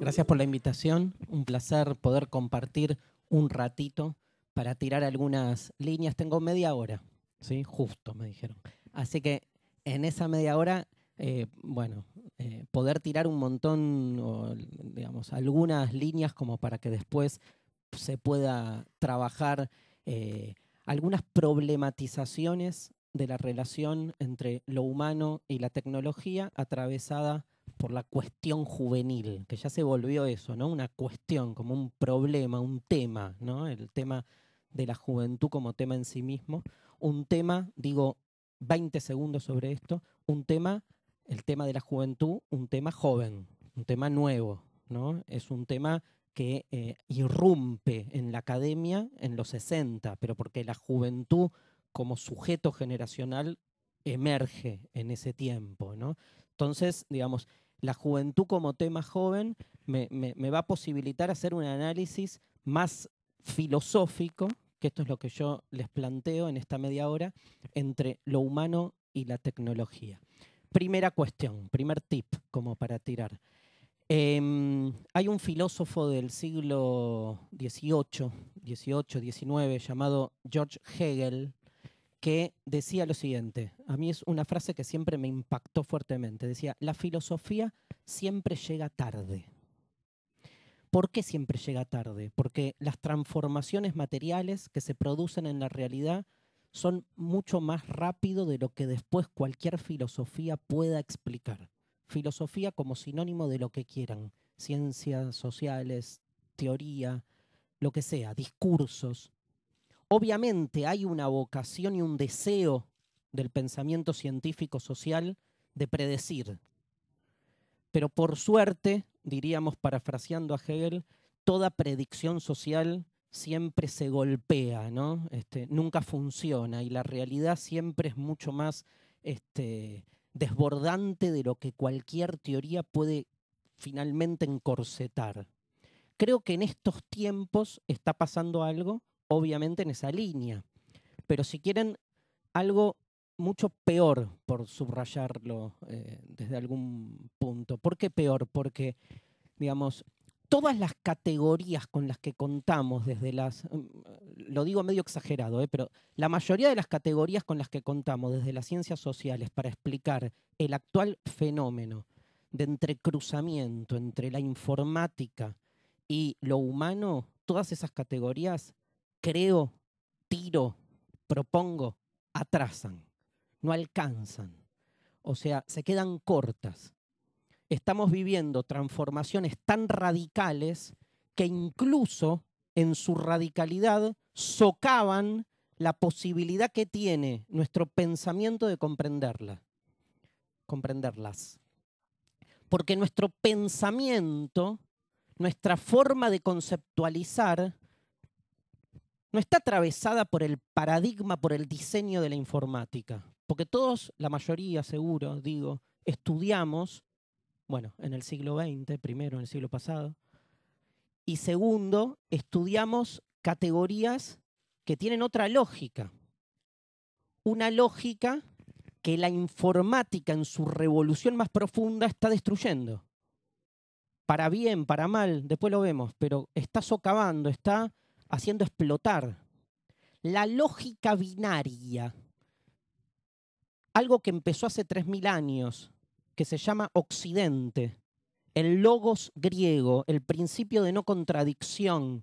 Gracias por la invitación. Un placer poder compartir un ratito para tirar algunas líneas. Tengo media hora, ¿sí? Justo, me dijeron. Así que en esa media hora, eh, bueno, eh, poder tirar un montón, digamos, algunas líneas como para que después se pueda trabajar eh, algunas problematizaciones de la relación entre lo humano y la tecnología atravesada por la cuestión juvenil, que ya se volvió eso, ¿no? Una cuestión, como un problema, un tema, ¿no? El tema de la juventud como tema en sí mismo. Un tema, digo, 20 segundos sobre esto, un tema, el tema de la juventud, un tema joven, un tema nuevo, ¿no? Es un tema que eh, irrumpe en la academia en los 60, pero porque la juventud como sujeto generacional emerge en ese tiempo, ¿no? Entonces, digamos, la juventud como tema joven me, va a posibilitar hacer un análisis más filosófico, que esto es lo que yo les planteo en esta media hora, entre lo humano y la tecnología. Primera cuestión, primer tip como para tirar. Em, hay un filósofo del siglo XVIII, XVIII, XIX llamado George Hegel, que decía lo siguiente, a mí es una frase que siempre me impactó fuertemente, decía, la filosofía siempre llega tarde. ¿Por qué siempre llega tarde? Porque las transformaciones materiales que se producen en la realidad son mucho más rápido de lo que después cualquier filosofía pueda explicar. Filosofía como sinónimo de lo que quieran, ciencias sociales, teoría, lo que sea, discursos. Obviamente hay una vocación y un deseo del pensamiento científico social de predecir. Pero por suerte, diríamos parafraseando a Hegel, toda predicción social siempre se golpea, ¿no? Este, nunca funciona y la realidad siempre es mucho más este, desbordante de lo que cualquier teoría puede finalmente encorsetar. Creo que en estos tiempos está pasando algo obviamente en esa línea. Pero si quieren algo mucho peor, por subrayarlo eh, desde algún punto. ¿Por qué peor? Porque, digamos, todas las categorías con las que contamos desde las, mm, lo digo medio exagerado, eh, pero la mayoría de las categorías con las que contamos desde las ciencias sociales para explicar el actual fenómeno de entrecruzamiento entre la informática y lo humano, todas esas categorías creo, tiro, propongo, atrasan, no alcanzan, o sea, se quedan cortas. Estamos viviendo transformaciones tan radicales que incluso en su radicalidad socavan la posibilidad que tiene nuestro pensamiento de comprenderla, comprenderlas. Porque nuestro pensamiento, nuestra forma de conceptualizar, no está atravesada por el paradigma, por el diseño de la informática. Porque todos, la mayoría seguro, digo, estudiamos, bueno, en el siglo XX, primero en el siglo pasado, y segundo, estudiamos categorías que tienen otra lógica. Una lógica que la informática en su revolución más profunda está destruyendo. Para bien, para mal, después lo vemos, pero está socavando, está haciendo explotar la lógica binaria, algo que empezó hace 3.000 años, que se llama Occidente, el logos griego, el principio de no contradicción,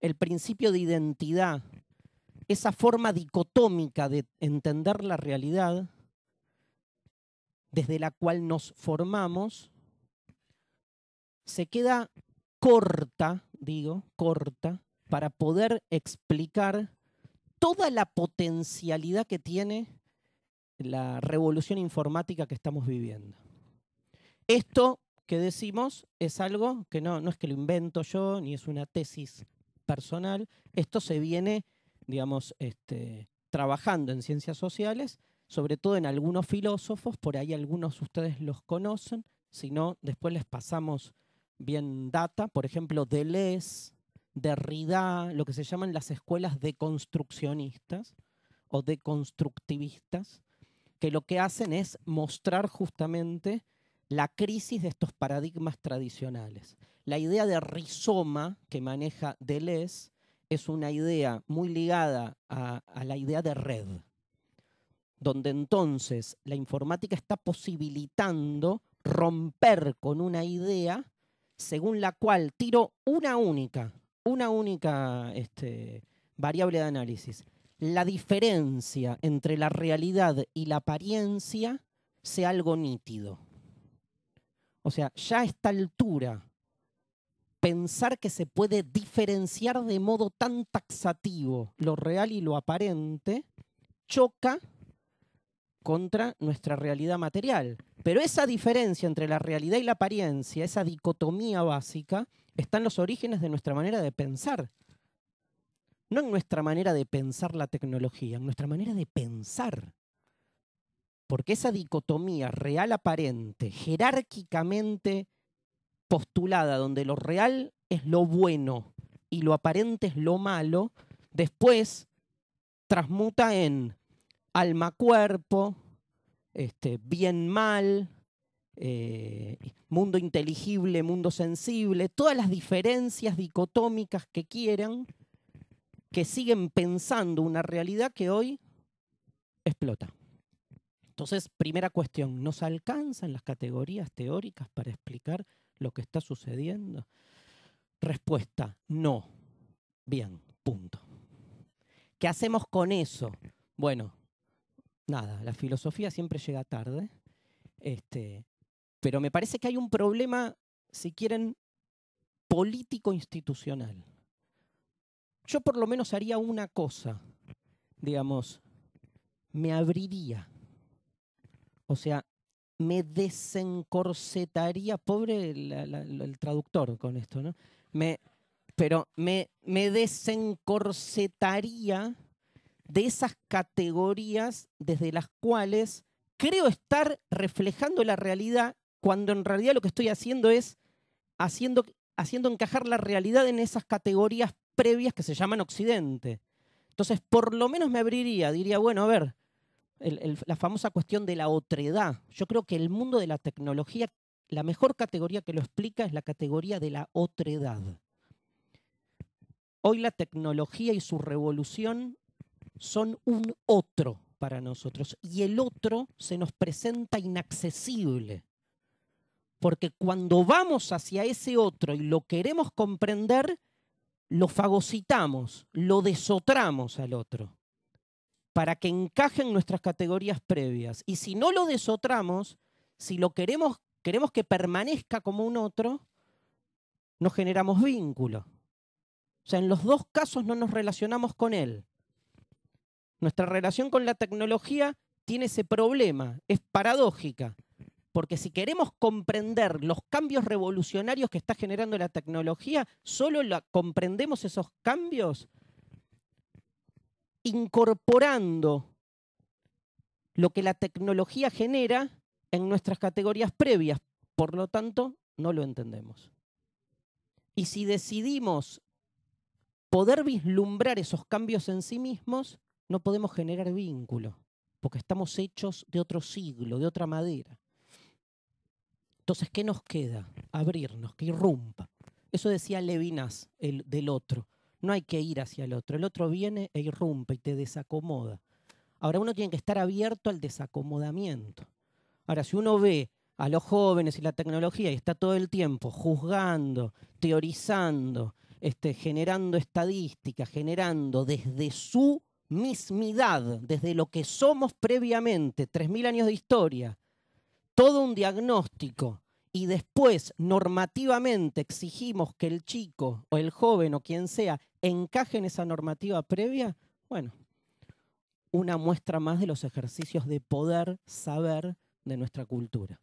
el principio de identidad, esa forma dicotómica de entender la realidad desde la cual nos formamos, se queda corta digo, corta, para poder explicar toda la potencialidad que tiene la revolución informática que estamos viviendo. Esto que decimos es algo que no, no es que lo invento yo, ni es una tesis personal. Esto se viene, digamos, este, trabajando en ciencias sociales, sobre todo en algunos filósofos, por ahí algunos ustedes los conocen, si no, después les pasamos bien data, por ejemplo, Deleuze, Derrida, lo que se llaman las escuelas deconstruccionistas o deconstructivistas, que lo que hacen es mostrar justamente la crisis de estos paradigmas tradicionales. La idea de rizoma que maneja Deleuze es una idea muy ligada a la idea de red, donde entonces la informática está posibilitando romper con una idea según la cual tiro una única, una única este, variable de análisis. La diferencia entre la realidad y la apariencia sea algo nítido. O sea, ya a esta altura, pensar que se puede diferenciar de modo tan taxativo lo real y lo aparente choca contra nuestra realidad material. Pero esa diferencia entre la realidad y la apariencia, esa dicotomía básica, está en los orígenes de nuestra manera de pensar. No en nuestra manera de pensar la tecnología, en nuestra manera de pensar. Porque esa dicotomía real aparente, jerárquicamente postulada, donde lo real es lo bueno y lo aparente es lo malo, después transmuta en alma-cuerpo, este, bien mal, eh, mundo inteligible, mundo sensible, todas las diferencias dicotómicas que quieran, que siguen pensando una realidad que hoy explota. Entonces, primera cuestión, ¿nos alcanzan las categorías teóricas para explicar lo que está sucediendo? Respuesta, no. Bien, punto. ¿Qué hacemos con eso? Bueno, nada, la filosofía siempre llega tarde. Este, pero me parece que hay un problema, si quieren, político-institucional. Yo por lo menos haría una cosa, digamos, me abriría. O sea, me desencorsetaría, pobre el traductor con esto, ¿no? Me, pero me, me desencorsetaría de esas categorías desde las cuales creo estar reflejando la realidad cuando en realidad lo que estoy haciendo es haciendo, haciendo encajar la realidad en esas categorías previas que se llaman Occidente. Entonces, por lo menos me abriría, diría, bueno, a ver, la famosa cuestión de la otredad. Yo creo que el mundo de la tecnología, la mejor categoría que lo explica es la categoría de la otredad. Hoy la tecnología y su revolución son un otro para nosotros y el otro se nos presenta inaccesible. Porque cuando vamos hacia ese otro y lo queremos comprender, lo fagocitamos, lo desotramos al otro, para que encaje en nuestras categorías previas. Y si no lo desotramos, si lo queremos, queremos que permanezca como un otro, nos generamos vínculo. O sea, en los dos casos no nos relacionamos con él. Nuestra relación con la tecnología tiene ese problema, es paradójica, porque si queremos comprender los cambios revolucionarios que está generando la tecnología, solo comprendemos esos cambios incorporando lo que la tecnología genera en nuestras categorías previas. Por lo tanto, no lo entendemos. Y si decidimos poder vislumbrar esos cambios en sí mismos, no podemos generar vínculo, porque estamos hechos de otro siglo, de otra madera. Entonces, ¿qué nos queda? Abrirnos, que irrumpa. Eso decía Levinas el, del otro. No hay que ir hacia el otro. El otro viene e irrumpe y te desacomoda. Ahora uno tiene que estar abierto al desacomodamiento. Ahora, si uno ve a los jóvenes y la tecnología y está todo el tiempo juzgando, teorizando, este, generando estadísticas, generando desde su mismidad, desde lo que somos previamente, 3.000 años de historia, todo un diagnóstico, y después normativamente exigimos que el chico o el joven o quien sea encaje en esa normativa previa, bueno, una muestra más de los ejercicios de poder, saber de nuestra cultura.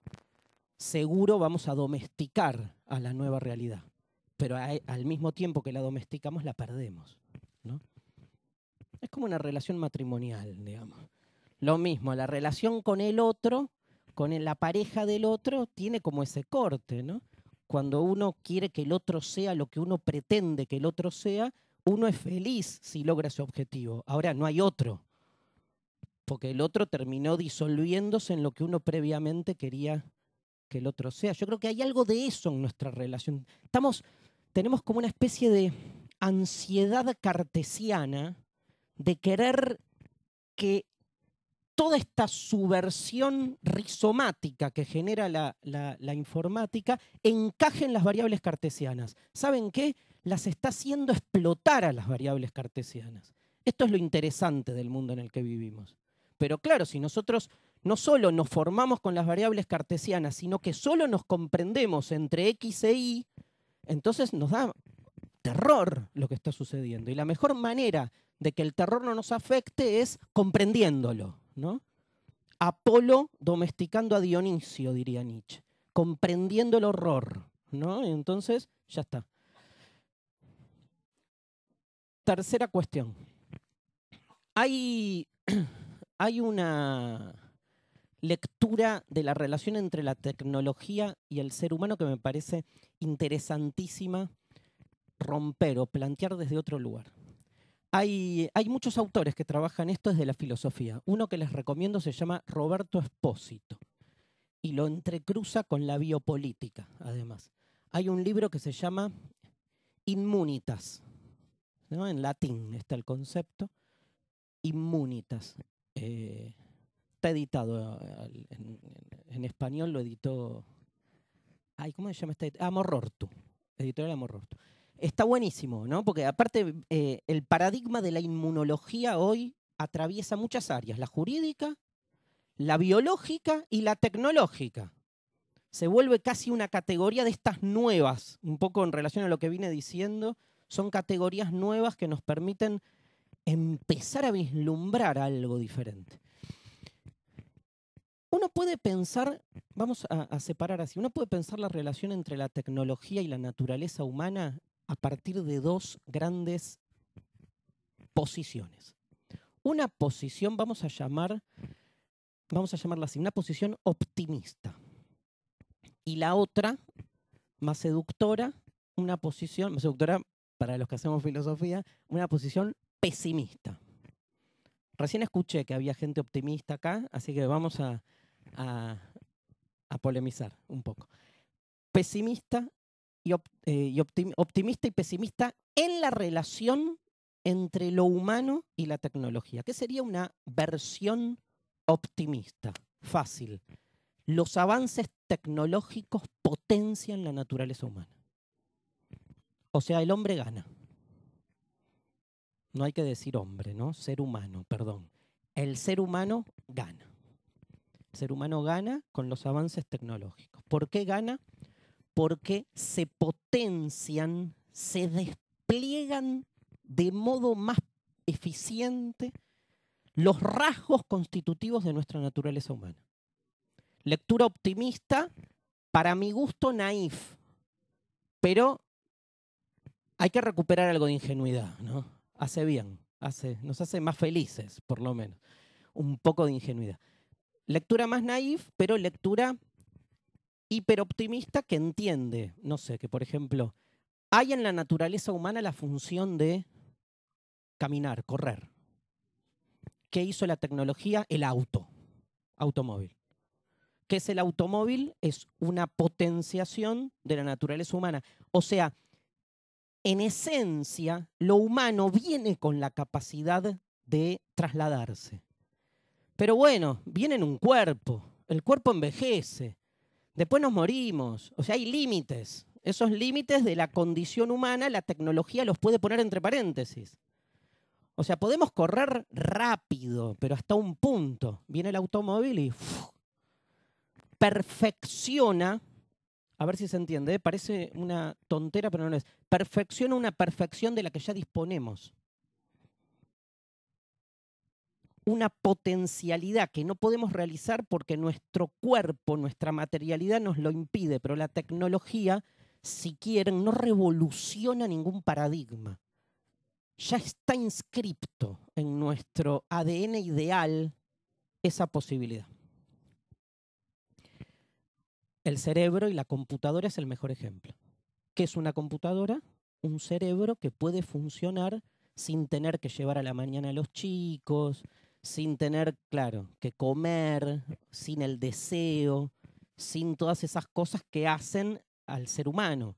Seguro vamos a domesticar a la nueva realidad, pero e, al mismo tiempo que la domesticamos la perdemos. ¿no? Es como una relación matrimonial, digamos. Lo mismo, la relación con el otro, con la pareja del otro, tiene como ese corte, ¿no? Cuando uno quiere que el otro sea lo que uno pretende que el otro sea, uno es feliz si logra ese objetivo. Ahora no hay otro, porque el otro terminó disolviéndose en lo que uno previamente quería que el otro sea. Yo creo que hay algo de eso en nuestra relación. tenemos como una especie de ansiedad cartesiana de querer que toda esta subversión rizomática que genera la, informática encaje en las variables cartesianas. ¿Saben qué? Las está haciendo explotar a las variables cartesianas. Esto es lo interesante del mundo en el que vivimos. Pero claro, si nosotros no solo nos formamos con las variables cartesianas, sino que solo nos comprendemos entre X e Y, entonces nos da terror lo que está sucediendo. Y la mejor manera de que el terror no nos afecte es comprendiéndolo, ¿no? Apolo domesticando a Dionisio, diría Nietzsche, comprendiendo el horror, ¿no? entonces, ya está. Tercera cuestión. hay una lectura de la relación entre la tecnología y el ser humano que me parece interesantísima romper o plantear desde otro lugar. Hay, hay, muchos autores que trabajan esto desde la filosofía. Uno que les recomiendo se llama Roberto Espósito y lo entrecruza con la biopolítica, además. Hay un libro que se llama Inmunitas, en latín está el concepto, Inmunitas. Eh, está editado eh, en, español, lo editó... Ay, ¿Cómo se llama este? Amorortu, editorial Amorortu. Está buenísimo, ¿no? Porque aparte eh, el paradigma de la inmunología hoy atraviesa muchas áreas, la jurídica, la biológica y la tecnológica. Se vuelve casi una categoría de estas nuevas, un poco en relación a lo que vine diciendo, son categorías nuevas que nos permiten empezar a vislumbrar algo diferente. Uno puede pensar, vamos a, separar así, uno puede pensar la relación entre la tecnología y la naturaleza humana a partir de dos grandes posiciones. Una posición vamos a llamar, vamos a llamarla así, una posición optimista. Y la otra, más seductora, una posición, más seductora para los que hacemos filosofía, una posición pesimista. Recién escuché que había gente optimista acá, así que vamos a, a, a polemizar un poco. Pesimista eh, optimista y pesimista en la relación entre lo humano y la tecnología. ¿Qué sería una versión optimista? Fácil. Los avances tecnológicos potencian la naturaleza humana. O sea, el hombre gana. No hay que decir hombre, ¿no? Ser humano, perdón. El ser humano gana. El ser humano gana con los avances tecnológicos. ¿Por qué gana? porque se potencian, se despliegan de modo más eficiente los rasgos constitutivos de nuestra naturaleza humana. Lectura optimista, para mi gusto naif, pero hay que recuperar algo de ingenuidad, ¿no? Hace bien, hace, nos hace más felices, por lo menos. Un poco de ingenuidad. Lectura más naif, pero lectura hiperoptimista que entiende, no sé, que por ejemplo, hay en la naturaleza humana la función de caminar, correr. ¿Qué hizo la tecnología? El auto, automóvil. ¿Qué es el automóvil? Es una potenciación de la naturaleza humana. O sea, en esencia, lo humano viene con la capacidad de trasladarse. Pero bueno, viene en un cuerpo, el cuerpo envejece, Después nos morimos. O sea, hay límites. Esos límites de la condición humana, la tecnología los puede poner entre paréntesis. O sea, podemos correr rápido, pero hasta un punto. Viene el automóvil y perfecciona, a ver si se entiende, ¿eh? parece una tontera, pero no lo es, perfecciona una perfección de la que ya disponemos. una potencialidad que no podemos realizar porque nuestro cuerpo, nuestra materialidad nos lo impide, pero la tecnología, si quieren, no revoluciona ningún paradigma. Ya está inscripto en nuestro ADN ideal esa posibilidad. El cerebro y la computadora es el mejor ejemplo. ¿Qué es una computadora? Un cerebro que puede funcionar sin tener que llevar a la mañana a los chicos, sin tener, claro, que comer, sin el deseo, sin todas esas cosas que hacen al ser humano.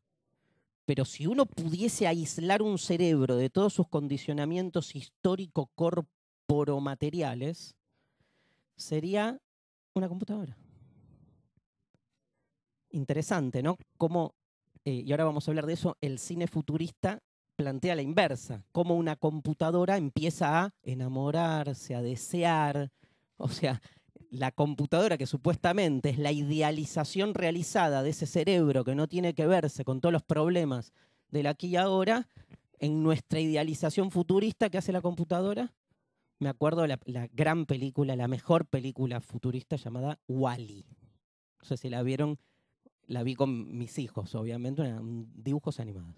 Pero si uno pudiese aislar un cerebro de todos sus condicionamientos histórico-corporomateriales, sería una computadora. Interesante, ¿no? Como, eh, y ahora vamos a hablar de eso, el cine futurista plantea la inversa, cómo una computadora empieza a enamorarse, a desear, o sea, la computadora que supuestamente es la idealización realizada de ese cerebro que no tiene que verse con todos los problemas del aquí y ahora, en nuestra idealización futurista que hace la computadora, me acuerdo la, la gran película, la mejor película futurista llamada Wally. -E. No sé si la vieron, la vi con mis hijos, obviamente, dibujos animados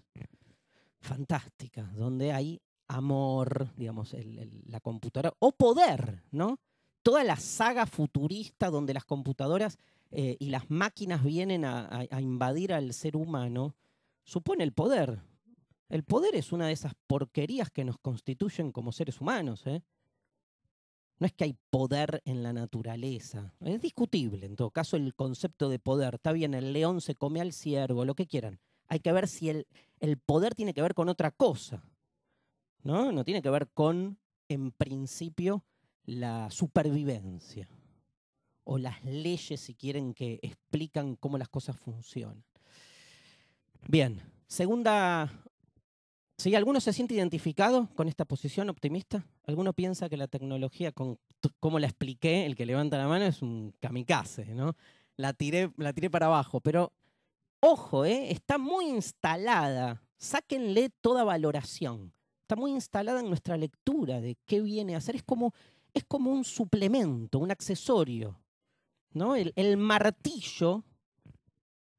fantástica, donde hay amor, digamos, el, la computadora, o poder, ¿no? Toda la saga futurista donde las computadoras eh, y las máquinas vienen a, invadir al ser humano, supone el poder. El poder es una de esas porquerías que nos constituyen como seres humanos, ¿eh? No es que hay poder en la naturaleza. Es discutible, en todo caso, el concepto de poder. Está bien, el león se come al ciervo, lo que quieran hay que ver si el, poder tiene que ver con otra cosa. ¿no? no tiene que ver con, en principio, la supervivencia o las leyes, si quieren, que explican cómo las cosas funcionan. Bien, segunda... si ¿Alguno se siente identificado con esta posición optimista? ¿Alguno piensa que la tecnología, como la expliqué, el que levanta la mano es un kamikaze, ¿no? La tiré, la tiré para abajo, pero ojo, eh, está muy instalada, sáquenle toda valoración, está muy instalada en nuestra lectura de qué viene a ser, es como, es como un suplemento, un accesorio. ¿no? El, martillo,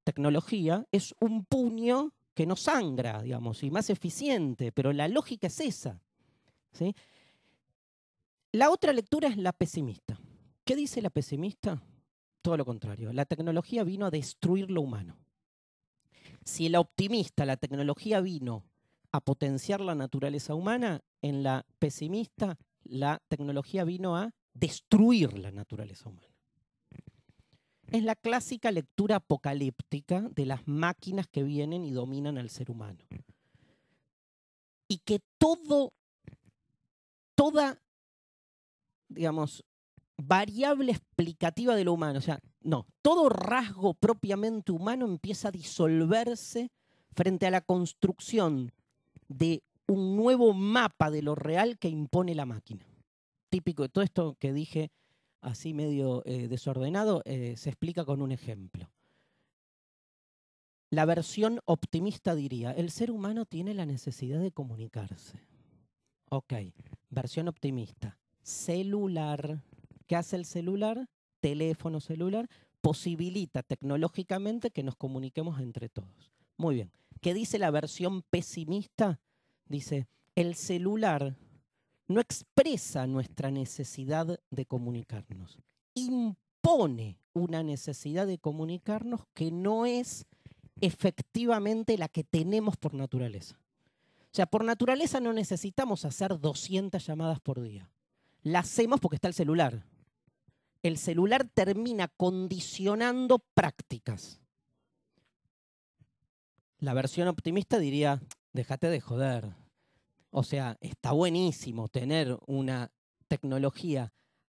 tecnología, es un puño que no sangra, digamos, y más eficiente, pero la lógica es esa. La otra lectura es la pesimista. ¿Qué dice la pesimista? Todo lo contrario, la tecnología vino a destruir lo humano. Si la optimista, la tecnología vino a potenciar la naturaleza humana, en la pesimista, la tecnología vino a destruir la naturaleza humana. Es la clásica lectura apocalíptica de las máquinas que vienen y dominan al ser humano. Y que todo, toda, digamos, variable explicativa de lo humano, o sea, no, todo rasgo propiamente humano empieza a disolverse frente a la construcción de un nuevo mapa de lo real que impone la máquina. Típico de todo esto que dije así medio eh, desordenado, eh, se explica con un ejemplo. La versión optimista diría, el ser humano tiene la necesidad de comunicarse. Ok, versión optimista. Celular. ¿Qué hace el celular? teléfono celular, posibilita tecnológicamente que nos comuniquemos entre todos. Muy bien. ¿Qué dice la versión pesimista? Dice, el celular no expresa nuestra necesidad de comunicarnos, impone una necesidad de comunicarnos que no es efectivamente la que tenemos por naturaleza. O sea, por naturaleza no necesitamos hacer 200 llamadas por día. La hacemos porque está el celular el celular termina condicionando prácticas. La versión optimista diría, déjate de joder. O sea, está buenísimo tener una tecnología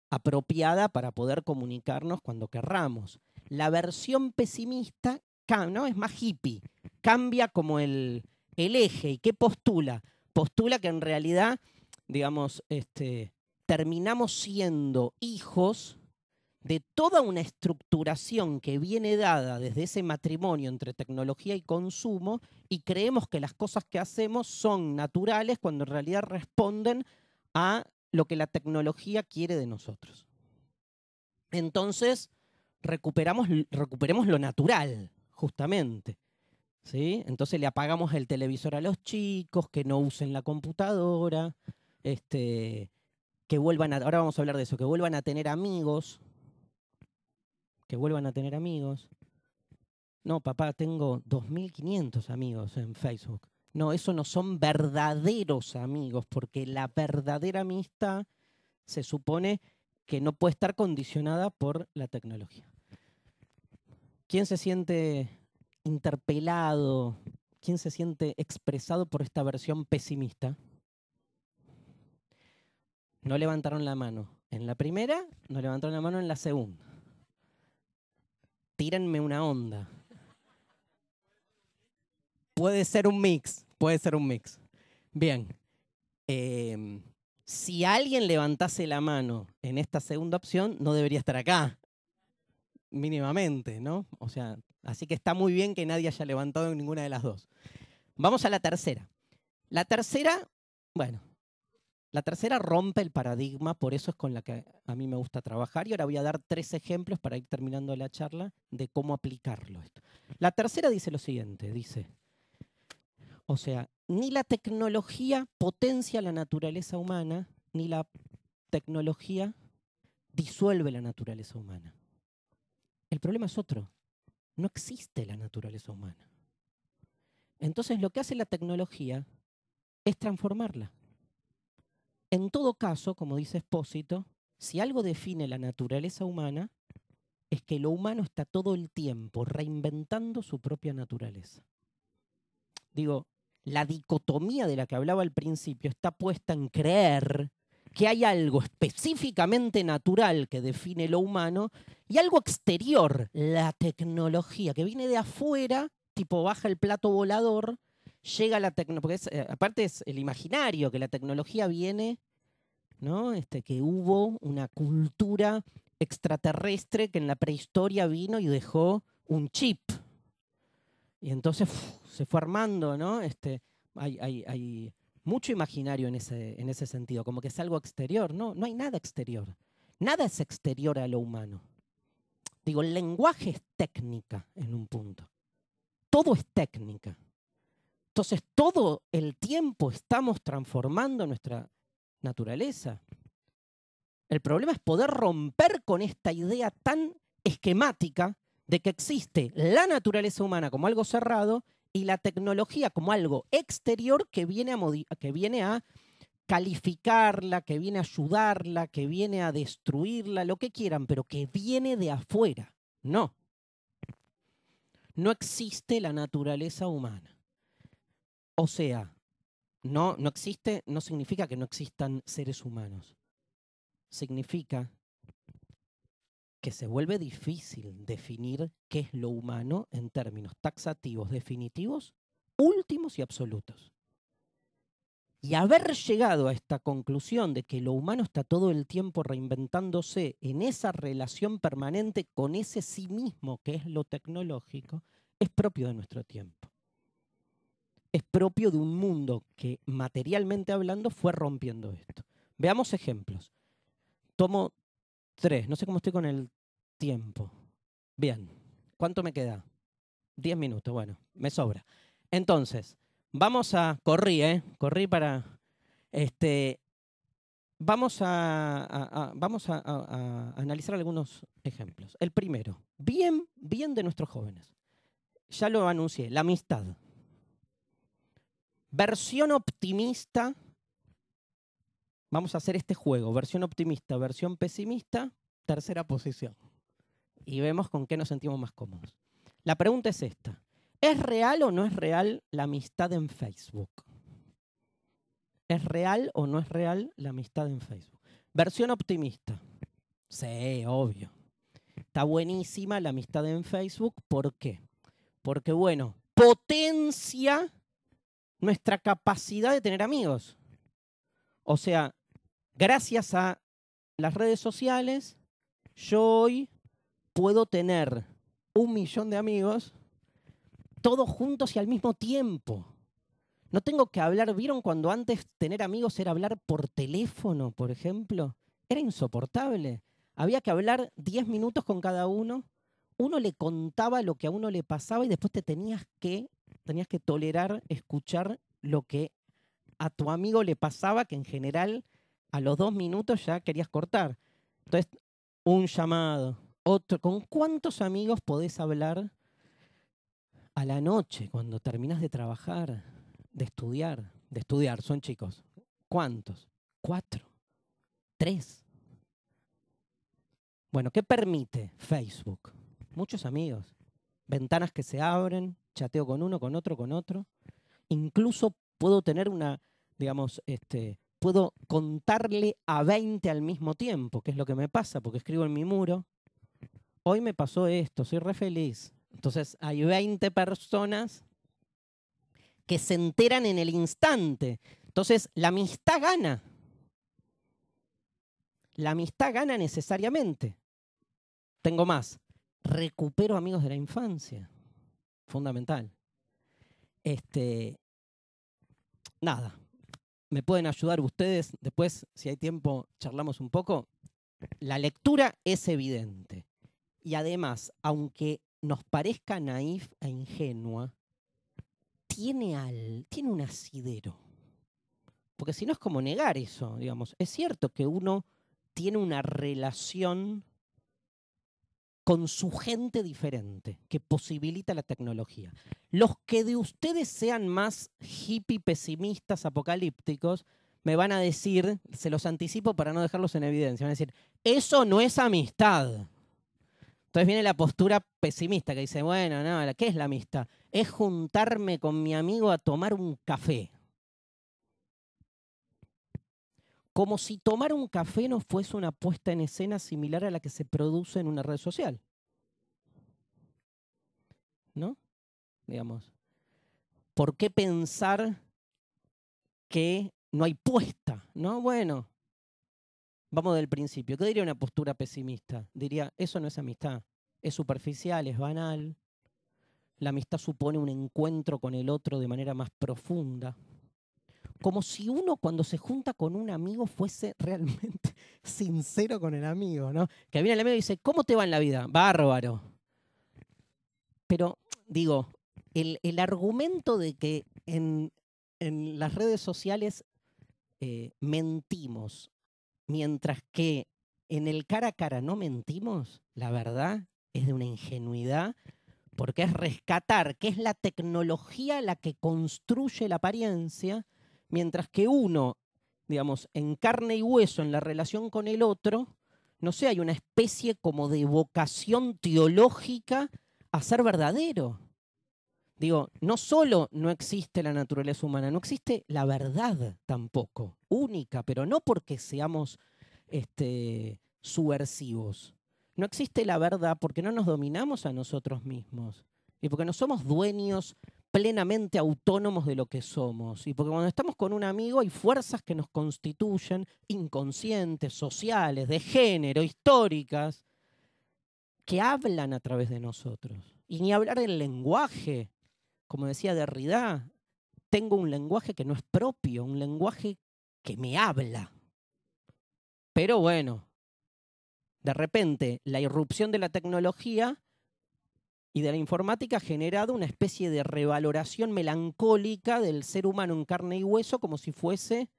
apropiada para poder comunicarnos cuando querramos. La versión pesimista ¿no? es más hippie, cambia como el, eje. ¿Y qué postula? Postula que en realidad, digamos, este, terminamos siendo hijos de toda una estructuración que viene dada desde ese matrimonio entre tecnología y consumo y creemos que las cosas que hacemos son naturales cuando en realidad responden a lo que la tecnología quiere de nosotros. Entonces, recuperamos, recuperemos lo natural, justamente. ¿sí? Entonces le apagamos el televisor a los chicos, que no usen la computadora, este, que vuelvan a, ahora vamos a hablar de eso, que vuelvan a tener amigos, que vuelvan a tener amigos. No, papá, tengo 2.500 amigos en Facebook. No, eso no son verdaderos amigos, porque la verdadera amistad se supone que no puede estar condicionada por la tecnología. ¿Quién se siente interpelado? ¿Quién se siente expresado por esta versión pesimista? No levantaron la mano en la primera, no levantaron la mano en la segunda tírenme una onda. Puede ser un mix, puede ser un mix. Bien, em, si alguien levantase la mano en esta segunda opción, no debería estar acá, mínimamente, ¿no? O sea, así que está muy bien que nadie haya levantado en ninguna de las dos. Vamos a la tercera. La tercera, bueno, la tercera rompe el paradigma, por eso es con la que a mí me gusta trabajar y ahora voy a dar tres ejemplos para ir terminando la charla de cómo aplicarlo. Esto. La tercera dice lo siguiente, dice, o sea, ni la tecnología potencia la naturaleza humana, ni la tecnología disuelve la naturaleza humana. El problema es otro, no existe la naturaleza humana. Entonces lo que hace la tecnología es transformarla en todo caso, como dice Espósito, si algo define la naturaleza humana, es que lo humano está todo el tiempo reinventando su propia naturaleza. Digo, la dicotomía de la que hablaba al principio está puesta en creer que hay algo específicamente natural que define lo humano y algo exterior, la tecnología, que viene de afuera, tipo baja el plato volador llega la tecnología, porque eh, aparte es el imaginario que la tecnología viene, este, que hubo una cultura extraterrestre que en la prehistoria vino y dejó un chip. Y entonces se fue armando, este, hay, mucho imaginario en ese, sentido, como que es algo exterior, ¿no? No hay nada exterior. Nada es exterior a lo humano. Digo, el lenguaje es técnica en un punto. Todo es técnica. Entonces todo el tiempo estamos transformando nuestra naturaleza. El problema es poder romper con esta idea tan esquemática de que existe la naturaleza humana como algo cerrado y la tecnología como algo exterior que viene a, calificarla, que viene a ayudarla, que viene a destruirla, lo que quieran, pero que viene de afuera. No. No existe la naturaleza humana. O sea, no, no existe, no significa que no existan seres humanos. Significa que se vuelve difícil definir qué es lo humano en términos taxativos, definitivos, últimos y absolutos. Y haber llegado a esta conclusión de que lo humano está todo el tiempo reinventándose en esa relación permanente con ese sí mismo que es lo tecnológico, es propio de nuestro tiempo es propio de un mundo que materialmente hablando fue rompiendo esto. Veamos ejemplos. Tomo tres, no sé cómo estoy con el tiempo. Bien, ¿cuánto me queda? Diez minutos, bueno, me sobra. Entonces, vamos a, corrí, ¿eh? Corrí para, este, vamos a, vamos a analizar algunos ejemplos. El primero, bien, bien de nuestros jóvenes. Ya lo anuncié, la amistad. Versión optimista. Vamos a hacer este juego. Versión optimista, versión pesimista, tercera posición. Y vemos con qué nos sentimos más cómodos. La pregunta es esta. ¿Es real o no es real la amistad en Facebook? ¿Es real o no es real la amistad en Facebook? Versión optimista. Sí, obvio. Está buenísima la amistad en Facebook. ¿Por qué? Porque, bueno, potencia nuestra capacidad de tener amigos. O sea, gracias a las redes sociales, yo hoy puedo tener un millón de amigos todos juntos y al mismo tiempo. No tengo que hablar, ¿vieron cuando antes tener amigos era hablar por teléfono, por ejemplo? Era insoportable. Había que hablar 10 minutos con cada uno, uno le contaba lo que a uno le pasaba y después te tenías que tenías que tolerar escuchar lo que a tu amigo le pasaba, que en general a los dos minutos ya querías cortar. Entonces, un llamado, otro. ¿Con cuántos amigos podés hablar a la noche, cuando terminas de trabajar, de estudiar? De estudiar, son chicos. ¿Cuántos? Cuatro. Tres. Bueno, ¿qué permite Facebook? Muchos amigos. Ventanas que se abren, chateo con uno, con otro, con otro. Incluso puedo tener una, digamos, este, puedo contarle a 20 al mismo tiempo, que es lo que me pasa, porque escribo en mi muro, hoy me pasó esto, soy re feliz. Entonces hay 20 personas que se enteran en el instante. Entonces la amistad gana. La amistad gana necesariamente. Tengo más. Recupero amigos de la infancia fundamental. Este, nada, me pueden ayudar ustedes. Después, si hay tiempo, charlamos un poco. La lectura es evidente. Y además, aunque nos parezca naif e ingenua, tiene, al, tiene un asidero. Porque si no es como negar eso, digamos. Es cierto que uno tiene una relación con su gente diferente que posibilita la tecnología. Los que de ustedes sean más hippie, pesimistas, apocalípticos, me van a decir, se los anticipo para no dejarlos en evidencia, van a decir, eso no es amistad. Entonces viene la postura pesimista que dice, bueno, no, ¿qué es la amistad? Es juntarme con mi amigo a tomar un café. como si tomar un café no fuese una puesta en escena similar a la que se produce en una red social. ¿No? Digamos, ¿por qué pensar que no hay puesta? No, bueno, vamos del principio. ¿Qué diría una postura pesimista? Diría, eso no es amistad, es superficial, es banal. La amistad supone un encuentro con el otro de manera más profunda como si uno cuando se junta con un amigo fuese realmente sincero con el amigo, ¿no? Que viene el amigo y dice, ¿cómo te va en la vida? Bárbaro. Pero digo, el, el argumento de que en, en las redes sociales eh, mentimos, mientras que en el cara a cara no mentimos, la verdad es de una ingenuidad porque es rescatar, que es la tecnología la que construye la apariencia, mientras que uno, digamos, en carne y hueso, en la relación con el otro, no sé, hay una especie como de vocación teológica a ser verdadero. Digo, no solo no existe la naturaleza humana, no existe la verdad tampoco, única, pero no porque seamos este, subversivos. No existe la verdad porque no nos dominamos a nosotros mismos y porque no somos dueños plenamente autónomos de lo que somos. Y porque cuando estamos con un amigo hay fuerzas que nos constituyen, inconscientes, sociales, de género, históricas, que hablan a través de nosotros. Y ni hablar del lenguaje. Como decía Derrida, tengo un lenguaje que no es propio, un lenguaje que me habla. Pero bueno, de repente la irrupción de la tecnología y de la informática ha generado una especie de revaloración melancólica del ser humano en carne y hueso como si fuese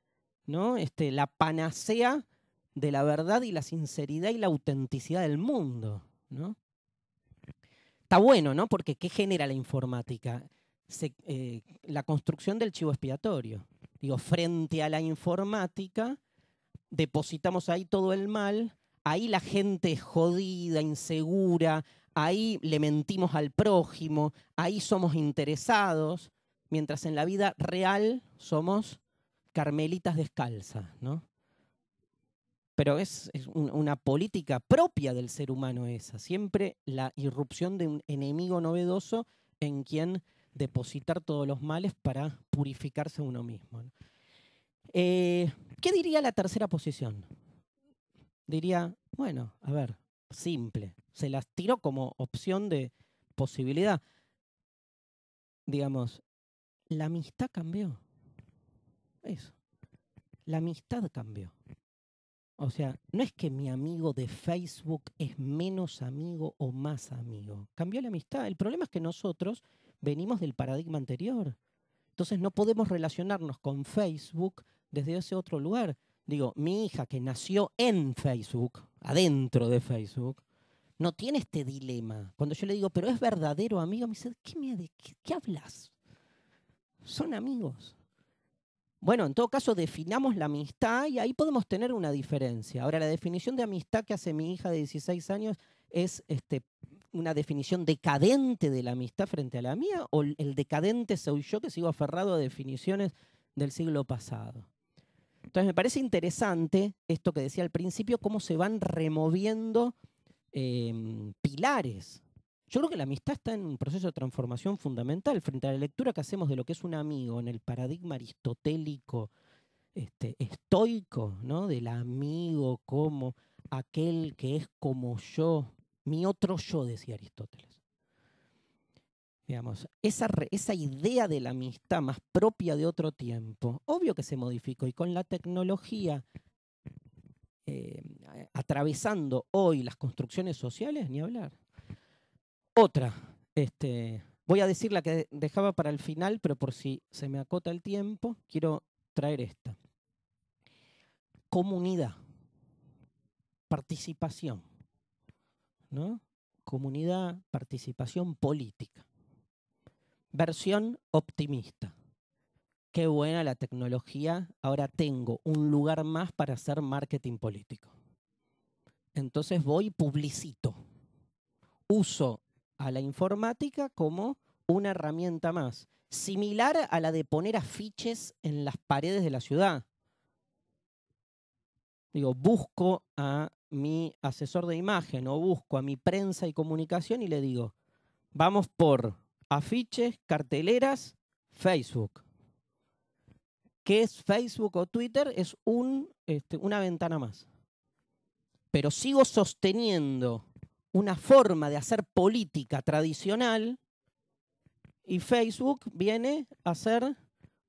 ¿no? este, la panacea de la verdad y la sinceridad y la autenticidad del mundo. ¿no? Está bueno, ¿no? Porque ¿qué genera la informática? Eh, la construcción del chivo expiatorio. Digo, frente a la informática, depositamos ahí todo el mal, ahí la gente jodida, insegura, ahí le mentimos al prójimo, ahí somos interesados, mientras en la vida real somos carmelitas descalzas, ¿no? Pero es, una política propia del ser humano esa, siempre la irrupción de un enemigo novedoso en quien depositar todos los males para purificarse uno mismo. Eh, ¿Qué diría la tercera posición? Diría, bueno, a ver, simple. Se las tiró como opción de posibilidad. Digamos, la amistad cambió. Eso. La amistad cambió. O sea, no es que mi amigo de Facebook es menos amigo o más amigo. Cambió la amistad. El problema es que nosotros venimos del paradigma anterior. Entonces no podemos relacionarnos con Facebook desde ese otro lugar. Digo, mi hija que nació en Facebook, adentro de Facebook, no tiene este dilema. Cuando yo le digo, pero es verdadero amigo, me dice, ¿qué, qué, hablas? Son amigos. Bueno, en todo caso, definamos la amistad y ahí podemos tener una diferencia. Ahora, la definición de amistad que hace mi hija de 16 años es este, una definición decadente de la amistad frente a la mía o el decadente soy yo que sigo aferrado a definiciones del siglo pasado. Entonces me parece interesante esto que decía al principio, cómo se van removiendo em, pilares. Yo creo que la amistad está en un proceso de transformación fundamental frente a la lectura que hacemos de lo que es un amigo en el paradigma aristotélico, este, estoico, ¿no? Del amigo como aquel que es como yo, mi otro yo, decía Aristóteles esa, esa idea de la amistad más propia de otro tiempo, obvio que se modificó y con la tecnología eh, atravesando hoy las construcciones sociales, ni hablar. Otra, este, voy a decir la que dejaba para el final, pero por si se me acota el tiempo, quiero traer esta. Comunidad, participación, ¿no? Comunidad, participación política. Versión optimista. Qué buena la tecnología, ahora tengo un lugar más para hacer marketing político. Entonces voy y publicito. Uso a la informática como una herramienta más, similar a la de poner afiches en las paredes de la ciudad. Digo, busco a mi asesor de imagen o busco a mi prensa y comunicación y le digo, vamos por afiches, carteleras, Facebook. ¿Qué es Facebook o Twitter? Es este, una ventana más. Pero sigo sosteniendo una forma de hacer política tradicional y Facebook viene a ser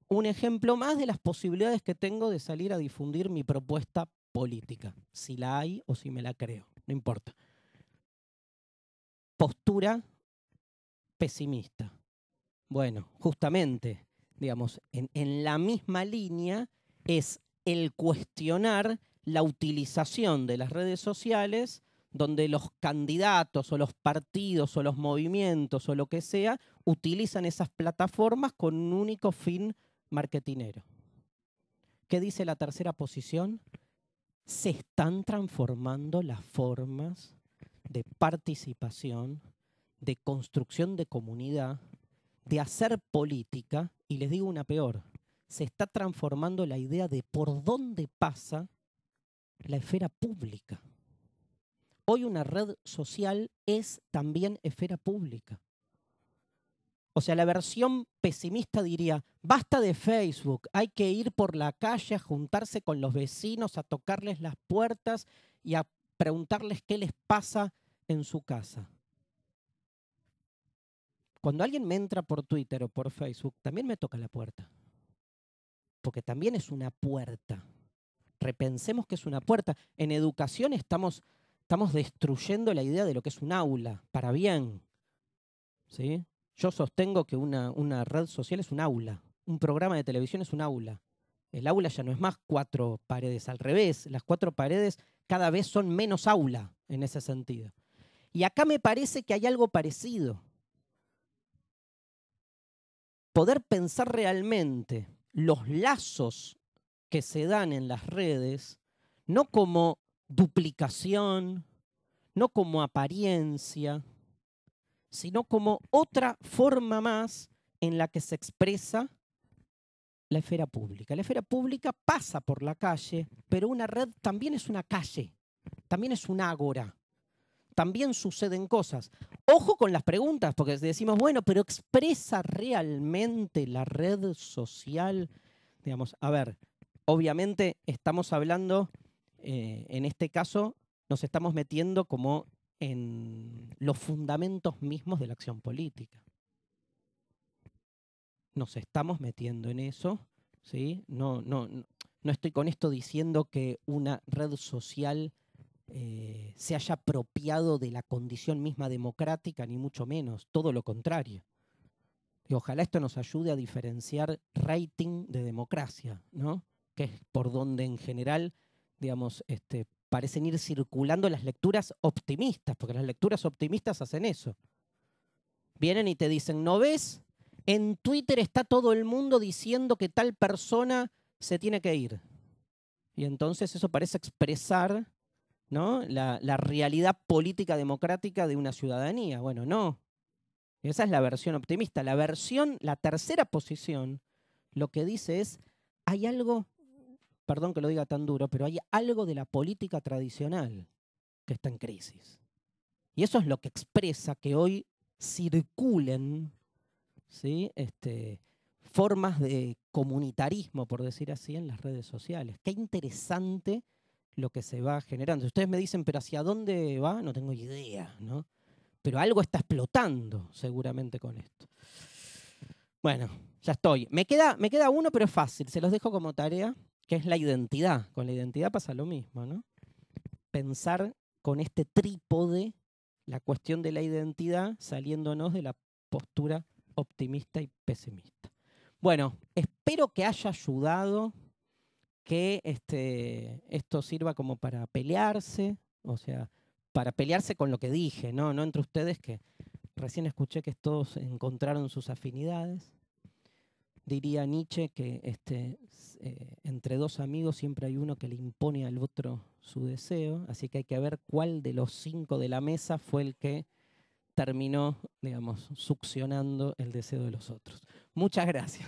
un ejemplo más de las posibilidades que tengo de salir a difundir mi propuesta política, si la hay o si me la creo, no importa. Postura bueno, justamente, digamos, en, la misma línea es el cuestionar la utilización de las redes sociales donde los candidatos o los partidos o los movimientos o lo que sea utilizan esas plataformas con un único fin marketinero. ¿Qué dice la tercera posición? Se están transformando las formas de participación de construcción de comunidad, de hacer política, y les digo una peor, se está transformando la idea de por dónde pasa la esfera pública. Hoy una red social es también esfera pública. O sea, la versión pesimista diría, basta de Facebook, hay que ir por la calle a juntarse con los vecinos, a tocarles las puertas y a preguntarles qué les pasa en su casa cuando alguien me entra por Twitter o por Facebook, también me toca la puerta. Porque también es una puerta. Repensemos que es una puerta. En educación estamos, destruyendo la idea de lo que es un aula, para bien. ¿Sí? Yo sostengo que una, una red social es un aula, un programa de televisión es un aula. El aula ya no es más cuatro paredes, al revés, las cuatro paredes cada vez son menos aula en ese sentido. Y acá me parece que hay algo parecido poder pensar realmente los lazos que se dan en las redes, no como duplicación, no como apariencia, sino como otra forma más en la que se expresa la esfera pública. La esfera pública pasa por la calle, pero una red también es una calle, también es un ágora, también suceden cosas. Ojo con las preguntas, porque decimos, bueno, pero ¿expresa realmente la red social? Digamos, a ver, obviamente estamos hablando, eh, en este caso, nos estamos metiendo como en los fundamentos mismos de la acción política. Nos estamos metiendo en eso, ¿sí? No, no, no estoy con esto diciendo que una red social eh, se haya apropiado de la condición misma democrática, ni mucho menos, todo lo contrario. Y ojalá esto nos ayude a diferenciar rating de democracia, ¿no? que es por donde en general, digamos, este, parecen ir circulando las lecturas optimistas, porque las lecturas optimistas hacen eso. Vienen y te dicen, ¿no ves? En Twitter está todo el mundo diciendo que tal persona se tiene que ir. Y entonces eso parece expresar ¿no? La, la, realidad política democrática de una ciudadanía. Bueno, no. Esa es la versión optimista. La versión, la tercera posición, lo que dice es, hay algo, perdón que lo diga tan duro, pero hay algo de la política tradicional que está en crisis. Y eso es lo que expresa que hoy circulen ¿sí? este, formas de comunitarismo, por decir así, en las redes sociales. Qué interesante lo que se va generando. Ustedes me dicen, pero ¿hacia dónde va? No tengo idea, ¿no? Pero algo está explotando seguramente con esto. Bueno, ya estoy. Me queda, me queda uno, pero es fácil. Se los dejo como tarea, que es la identidad. Con la identidad pasa lo mismo, ¿no? Pensar con este trípode la cuestión de la identidad saliéndonos de la postura optimista y pesimista. Bueno, espero que haya ayudado que este, esto sirva como para pelearse, o sea, para pelearse con lo que dije, ¿no? No entre ustedes que recién escuché que todos encontraron sus afinidades. Diría Nietzsche que este, eh, entre dos amigos siempre hay uno que le impone al otro su deseo, así que hay que ver cuál de los cinco de la mesa fue el que terminó, digamos, succionando el deseo de los otros. Muchas gracias.